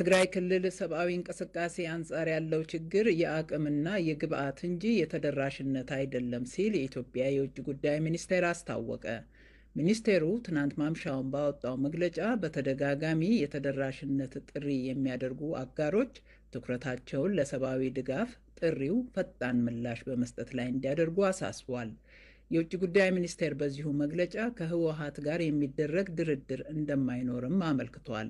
በትግራይ ክልል ሰብአዊ እንቅስቃሴ አንጻር ያለው ችግር የአቅምና የግብአት እንጂ የተደራሽነት አይደለም ሲል የኢትዮጵያ የውጭ ጉዳይ ሚኒስቴር አስታወቀ። ሚኒስቴሩ ትናንት ማምሻውን ባወጣው መግለጫ በተደጋጋሚ የተደራሽነት ጥሪ የሚያደርጉ አጋሮች ትኩረታቸውን ለሰብአዊ ድጋፍ ጥሪው ፈጣን ምላሽ በመስጠት ላይ እንዲያደርጉ አሳስቧል። የውጭ ጉዳይ ሚኒስቴር በዚሁ መግለጫ ከህወሀት ጋር የሚደረግ ድርድር እንደማይኖርም አመልክቷል።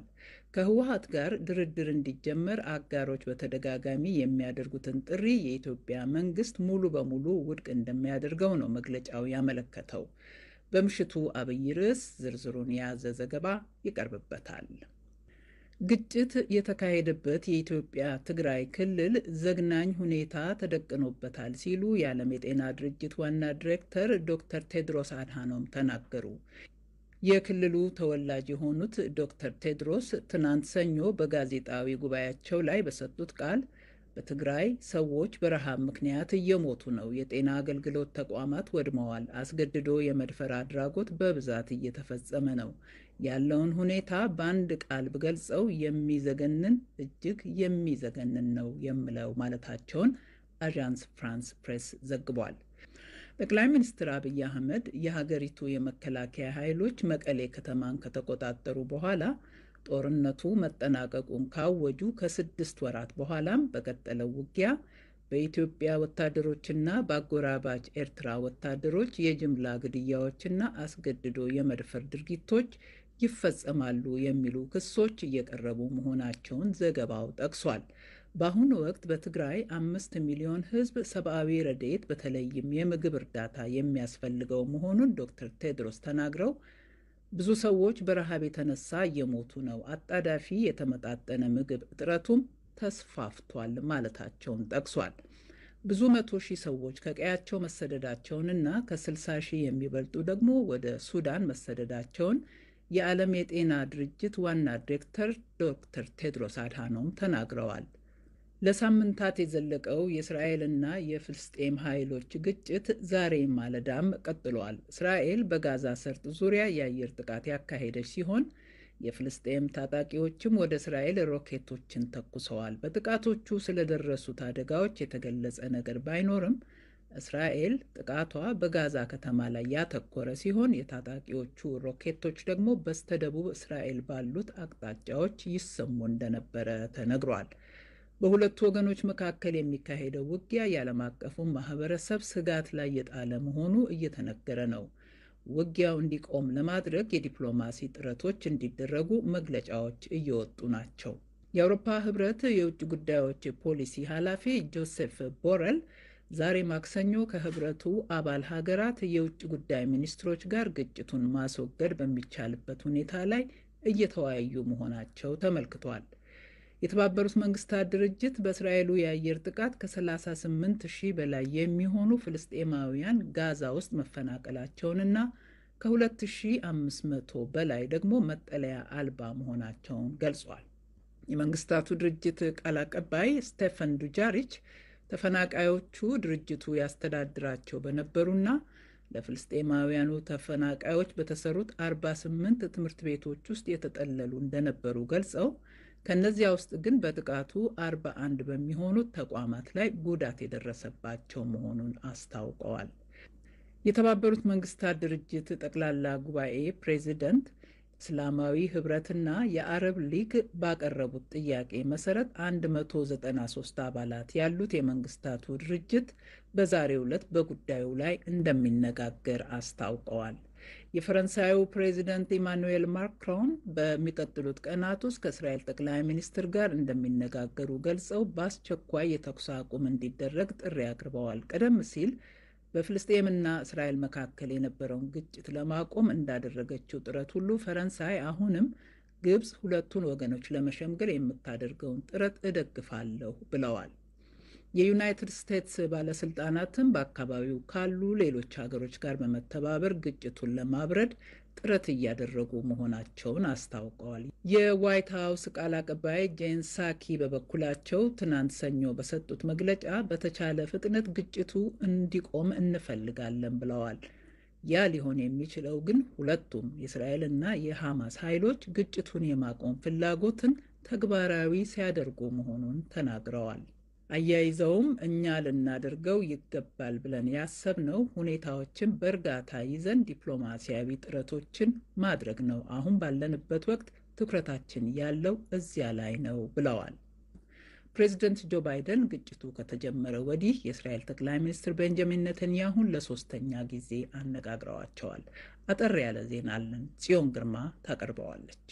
ከህወሀት ጋር ድርድር እንዲጀመር አጋሮች በተደጋጋሚ የሚያደርጉትን ጥሪ የኢትዮጵያ መንግስት ሙሉ በሙሉ ውድቅ እንደሚያደርገው ነው መግለጫው ያመለከተው። በምሽቱ አብይ ርዕስ ዝርዝሩን የያዘ ዘገባ ይቀርብበታል። ግጭት የተካሄደበት የኢትዮጵያ ትግራይ ክልል ዘግናኝ ሁኔታ ተደቅኖበታል ሲሉ የዓለም የጤና ድርጅት ዋና ዲሬክተር ዶክተር ቴድሮስ አድሃኖም ተናገሩ። የክልሉ ተወላጅ የሆኑት ዶክተር ቴድሮስ ትናንት ሰኞ በጋዜጣዊ ጉባኤያቸው ላይ በሰጡት ቃል በትግራይ ሰዎች በረሃብ ምክንያት እየሞቱ ነው። የጤና አገልግሎት ተቋማት ወድመዋል። አስገድዶ የመድፈር አድራጎት በብዛት እየተፈጸመ ነው። ያለውን ሁኔታ በአንድ ቃል ብገልጸው የሚዘገንን እጅግ የሚዘገንን ነው የምለው ማለታቸውን አዣንስ ፍራንስ ፕሬስ ዘግቧል። ጠቅላይ ሚኒስትር አብይ አህመድ የሀገሪቱ የመከላከያ ኃይሎች መቀሌ ከተማን ከተቆጣጠሩ በኋላ ጦርነቱ መጠናቀቁን ካወጁ ከስድስት ወራት በኋላም በቀጠለው ውጊያ በኢትዮጵያ ወታደሮችና በአጎራባች ኤርትራ ወታደሮች የጅምላ ግድያዎችና አስገድዶ የመድፈር ድርጊቶች ይፈጸማሉ የሚሉ ክሶች እየቀረቡ መሆናቸውን ዘገባው ጠቅሷል። በአሁኑ ወቅት በትግራይ አምስት ሚሊዮን ሕዝብ ሰብአዊ ረድኤት በተለይም የምግብ እርዳታ የሚያስፈልገው መሆኑን ዶክተር ቴድሮስ ተናግረው ብዙ ሰዎች በረሃብ የተነሳ እየሞቱ ነው፣ አጣዳፊ የተመጣጠነ ምግብ እጥረቱም ተስፋፍቷል ማለታቸውን ጠቅሷል። ብዙ መቶ ሺህ ሰዎች ከቀያቸው መሰደዳቸውንና ከ60 ሺህ የሚበልጡ ደግሞ ወደ ሱዳን መሰደዳቸውን የዓለም የጤና ድርጅት ዋና ዲሬክተር ዶክተር ቴድሮስ አድሃኖም ተናግረዋል። ለሳምንታት የዘለቀው የእስራኤልና የፍልስጤም ኃይሎች ግጭት ዛሬ ማለዳም ቀጥሏል። እስራኤል በጋዛ ሰርጥ ዙሪያ የአየር ጥቃት ያካሄደች ሲሆን የፍልስጤም ታጣቂዎችም ወደ እስራኤል ሮኬቶችን ተኩሰዋል። በጥቃቶቹ ስለደረሱት አደጋዎች የተገለጸ ነገር ባይኖርም እስራኤል ጥቃቷ በጋዛ ከተማ ላይ ያተኮረ ሲሆን የታጣቂዎቹ ሮኬቶች ደግሞ በስተደቡብ እስራኤል ባሉት አቅጣጫዎች ይሰሙ እንደነበረ ተነግሯል። በሁለቱ ወገኖች መካከል የሚካሄደው ውጊያ የዓለም አቀፉን ማህበረሰብ ስጋት ላይ የጣለ መሆኑ እየተነገረ ነው። ውጊያው እንዲቆም ለማድረግ የዲፕሎማሲ ጥረቶች እንዲደረጉ መግለጫዎች እየወጡ ናቸው። የአውሮፓ ህብረት የውጭ ጉዳዮች ፖሊሲ ኃላፊ ጆሴፍ ቦረል ዛሬ ማክሰኞ ከህብረቱ አባል ሀገራት የውጭ ጉዳይ ሚኒስትሮች ጋር ግጭቱን ማስወገድ በሚቻልበት ሁኔታ ላይ እየተወያዩ መሆናቸው ተመልክቷል። የተባበሩት መንግስታት ድርጅት በእስራኤሉ የአየር ጥቃት ከ38 ሺህ በላይ የሚሆኑ ፍልስጤማውያን ጋዛ ውስጥ መፈናቀላቸውንና ከ2500 በላይ ደግሞ መጠለያ አልባ መሆናቸውን ገልጿል። የመንግስታቱ ድርጅት ቃል አቀባይ ስቴፈን ዱጃሪች ተፈናቃዮቹ ድርጅቱ ያስተዳድራቸው በነበሩና ለፍልስጤማውያኑ ተፈናቃዮች በተሰሩት 48 ትምህርት ቤቶች ውስጥ የተጠለሉ እንደነበሩ ገልጸው ከእነዚያ ውስጥ ግን በጥቃቱ 41 በሚሆኑት ተቋማት ላይ ጉዳት የደረሰባቸው መሆኑን አስታውቀዋል። የተባበሩት መንግስታት ድርጅት ጠቅላላ ጉባኤ ፕሬዚደንት እስላማዊ ህብረትና የአረብ ሊግ ባቀረቡት ጥያቄ መሰረት 193 አባላት ያሉት የመንግስታቱ ድርጅት በዛሬው ዕለት በጉዳዩ ላይ እንደሚነጋገር አስታውቀዋል። የፈረንሳዩ ፕሬዚደንት ኢማኑኤል ማክሮን በሚቀጥሉት ቀናት ውስጥ ከእስራኤል ጠቅላይ ሚኒስትር ጋር እንደሚነጋገሩ ገልጸው በአስቸኳይ የተኩስ አቁም እንዲደረግ ጥሪ አቅርበዋል። ቀደም ሲል በፍልስጤምና እስራኤል መካከል የነበረውን ግጭት ለማቆም እንዳደረገችው ጥረት ሁሉ ፈረንሳይ አሁንም ግብፅ ሁለቱን ወገኖች ለመሸምገል የምታደርገውን ጥረት እደግፋለሁ ብለዋል። የዩናይትድ ስቴትስ ባለስልጣናትም በአካባቢው ካሉ ሌሎች ሀገሮች ጋር በመተባበር ግጭቱን ለማብረድ ጥረት እያደረጉ መሆናቸውን አስታውቀዋል። የዋይት ሀውስ ቃል አቀባይ ጄን ሳኪ በበኩላቸው ትናንት ሰኞ በሰጡት መግለጫ በተቻለ ፍጥነት ግጭቱ እንዲቆም እንፈልጋለን ብለዋል። ያ ሊሆን የሚችለው ግን ሁለቱም የእስራኤልና የሐማስ ኃይሎች ግጭቱን የማቆም ፍላጎትን ተግባራዊ ሲያደርጉ መሆኑን ተናግረዋል። አያይዘውም እኛ ልናደርገው ይገባል ብለን ያሰብነው ሁኔታዎችን በእርጋታ ይዘን ዲፕሎማሲያዊ ጥረቶችን ማድረግ ነው። አሁን ባለንበት ወቅት ትኩረታችን ያለው እዚያ ላይ ነው ብለዋል። ፕሬዚደንት ጆ ባይደን ግጭቱ ከተጀመረ ወዲህ የእስራኤል ጠቅላይ ሚኒስትር ቤንጃሚን ነተንያሁን ለሶስተኛ ጊዜ አነጋግረዋቸዋል። አጠር ያለ ዜና አለን። ጽዮን ግርማ ታቀርበዋለች።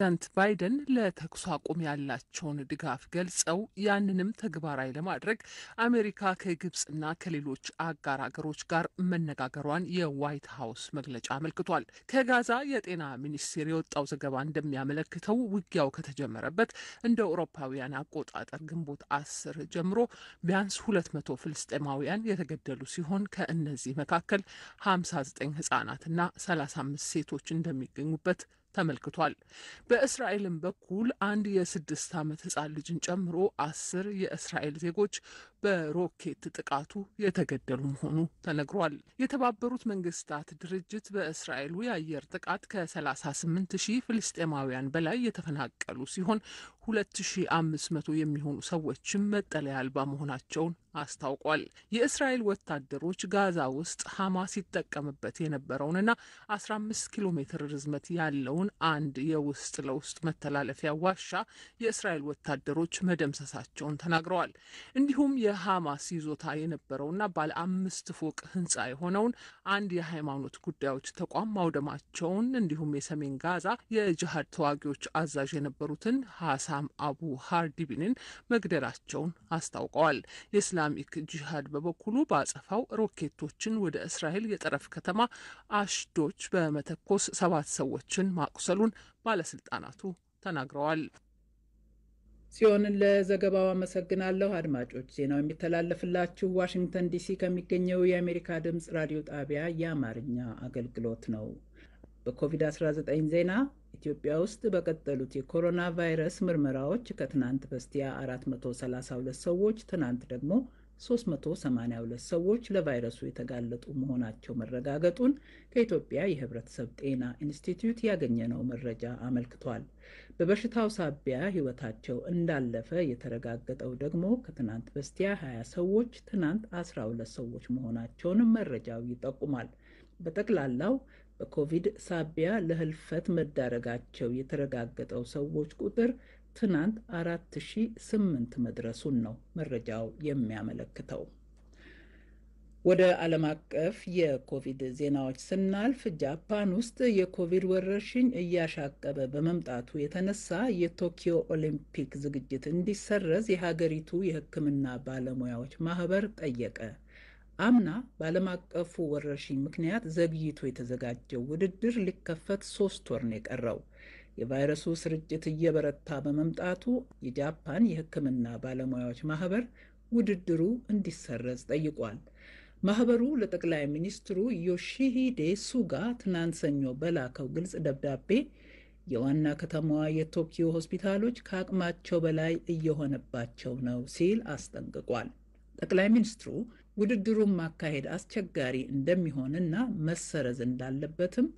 ፕሬዚዳንት ባይደን ለተኩስ አቁም ያላቸውን ድጋፍ ገልጸው ያንንም ተግባራዊ ለማድረግ አሜሪካ ከግብጽና ከሌሎች አጋር አገሮች ጋር መነጋገሯን የዋይት ሀውስ መግለጫ አመልክቷል። ከጋዛ የጤና ሚኒስቴር የወጣው ዘገባ እንደሚያመለክተው ውጊያው ከተጀመረበት እንደ አውሮፓውያን አቆጣጠር ግንቦት አስር ጀምሮ ቢያንስ ሁለት መቶ ፍልስጤማውያን የተገደሉ ሲሆን ከእነዚህ መካከል ሀምሳ ዘጠኝ ህጻናትና ሰላሳ አምስት ሴቶች እንደሚገኙበት ተመልክቷል። በእስራኤልም በኩል አንድ የስድስት ዓመት ህጻን ልጅን ጨምሮ አስር የእስራኤል ዜጎች በሮኬት ጥቃቱ የተገደሉ መሆኑ ተነግሯል። የተባበሩት መንግስታት ድርጅት በእስራኤሉ የአየር ጥቃት ከ38 ሺህ ፍልስጤማውያን በላይ የተፈናቀሉ ሲሆን 2500 የሚሆኑ ሰዎችም መጠለያ አልባ መሆናቸውን አስታውቋል። የእስራኤል ወታደሮች ጋዛ ውስጥ ሐማስ ይጠቀምበት የነበረውንና 15 ኪሎ ሜትር ርዝመት ያለውን አንድ የውስጥ ለውስጥ መተላለፊያ ዋሻ የእስራኤል ወታደሮች መደምሰሳቸውን ተናግረዋል። እንዲሁም የሐማስ ይዞታ የነበረውና ባለ አምስት ፎቅ ህንጻ የሆነውን አንድ የሃይማኖት ጉዳዮች ተቋም ማውደማቸውን እንዲሁም የሰሜን ጋዛ የጅሃድ ተዋጊዎች አዛዥ የነበሩትን ሀሳ ኢሳም አቡ ሃርዲቢንን መግደላቸውን አስታውቀዋል። የእስላሚክ ጂሃድ በበኩሉ በአጸፋው ሮኬቶችን ወደ እስራኤል የጠረፍ ከተማ አሽዶች በመተኮስ ሰባት ሰዎችን ማቁሰሉን ባለስልጣናቱ ተናግረዋል። ሲሆንን ለዘገባው አመሰግናለሁ። አድማጮች ዜናው የሚተላለፍላችሁ ዋሽንግተን ዲሲ ከሚገኘው የአሜሪካ ድምፅ ራዲዮ ጣቢያ የአማርኛ አገልግሎት ነው። በኮቪድ-19 ዜና ኢትዮጵያ ውስጥ በቀጠሉት የኮሮና ቫይረስ ምርመራዎች ከትናንት በስቲያ 432 ሰዎች፣ ትናንት ደግሞ 382 ሰዎች ለቫይረሱ የተጋለጡ መሆናቸው መረጋገጡን ከኢትዮጵያ የሕብረተሰብ ጤና ኢንስቲትዩት ያገኘነው መረጃ አመልክቷል። በበሽታው ሳቢያ ሕይወታቸው እንዳለፈ የተረጋገጠው ደግሞ ከትናንት በስቲያ 20 ሰዎች፣ ትናንት 12 ሰዎች መሆናቸውንም መረጃው ይጠቁማል። በጠቅላላው በኮቪድ ሳቢያ ለህልፈት መዳረጋቸው የተረጋገጠው ሰዎች ቁጥር ትናንት 4008 መድረሱን ነው መረጃው የሚያመለክተው። ወደ ዓለም አቀፍ የኮቪድ ዜናዎች ስናልፍ ጃፓን ውስጥ የኮቪድ ወረርሽኝ እያሻቀበ በመምጣቱ የተነሳ የቶኪዮ ኦሊምፒክ ዝግጅት እንዲሰረዝ የሀገሪቱ የሕክምና ባለሙያዎች ማህበር ጠየቀ። አምና በዓለም አቀፉ ወረርሽኝ ምክንያት ዘግይቶ የተዘጋጀው ውድድር ሊከፈት ሶስት ወር ነው የቀረው። የቫይረሱ ስርጭት እየበረታ በመምጣቱ የጃፓን የሕክምና ባለሙያዎች ማህበር ውድድሩ እንዲሰረዝ ጠይቋል። ማህበሩ ለጠቅላይ ሚኒስትሩ ዮሺሂዴ ሱጋ ትናንት ሰኞ በላከው ግልጽ ደብዳቤ የዋና ከተማዋ የቶኪዮ ሆስፒታሎች ከአቅማቸው በላይ እየሆነባቸው ነው ሲል አስጠንቅቋል። ጠቅላይ ሚኒስትሩ ውድድሩን ማካሄድ አስቸጋሪ እንደሚሆንና መሰረዝ እንዳለበትም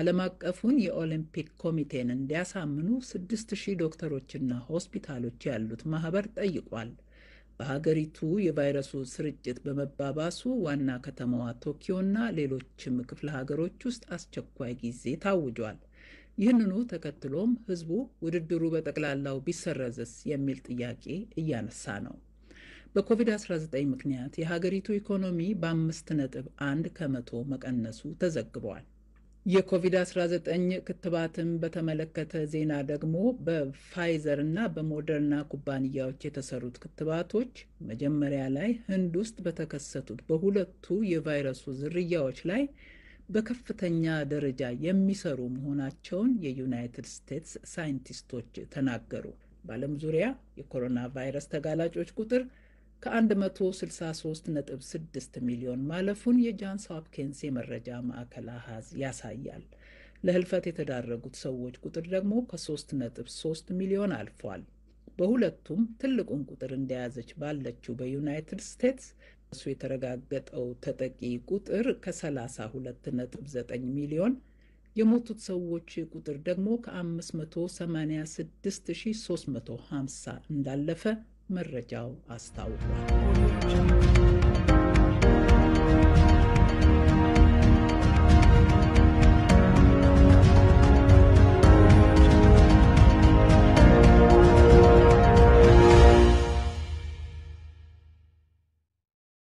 ዓለም አቀፉን የኦሊምፒክ ኮሚቴን እንዲያሳምኑ 6000 ዶክተሮችና ሆስፒታሎች ያሉት ማህበር ጠይቋል። በሀገሪቱ የቫይረሱ ስርጭት በመባባሱ ዋና ከተማዋ ቶኪዮና ሌሎችም ክፍለ ሀገሮች ውስጥ አስቸኳይ ጊዜ ታውጇል። ይህንኑ ተከትሎም ህዝቡ ውድድሩ በጠቅላላው ቢሰረዝስ የሚል ጥያቄ እያነሳ ነው። በኮቪድ-19 ምክንያት የሀገሪቱ ኢኮኖሚ በአምስት ነጥብ አንድ ከመቶ መቀነሱ ተዘግቧል። የኮቪድ-19 ክትባትን በተመለከተ ዜና ደግሞ በፋይዘር እና በሞደርና ኩባንያዎች የተሰሩት ክትባቶች መጀመሪያ ላይ ህንድ ውስጥ በተከሰቱት በሁለቱ የቫይረሱ ዝርያዎች ላይ በከፍተኛ ደረጃ የሚሰሩ መሆናቸውን የዩናይትድ ስቴትስ ሳይንቲስቶች ተናገሩ። በዓለም ዙሪያ የኮሮና ቫይረስ ተጋላጮች ቁጥር ከ163.6 ሚሊዮን ማለፉን የጃንስ ሆፕኪንስ የመረጃ ማዕከል አሃዝ ያሳያል። ለህልፈት የተዳረጉት ሰዎች ቁጥር ደግሞ ከ3.3 ሚሊዮን አልፏል። በሁለቱም ትልቁን ቁጥር እንደያዘች ባለችው በዩናይትድ ስቴትስ እሱ የተረጋገጠው ተጠቂ ቁጥር ከ32.9 ሚሊዮን የሞቱት ሰዎች ቁጥር ደግሞ ከ586350 እንዳለፈ መረጃው አስታውቋል።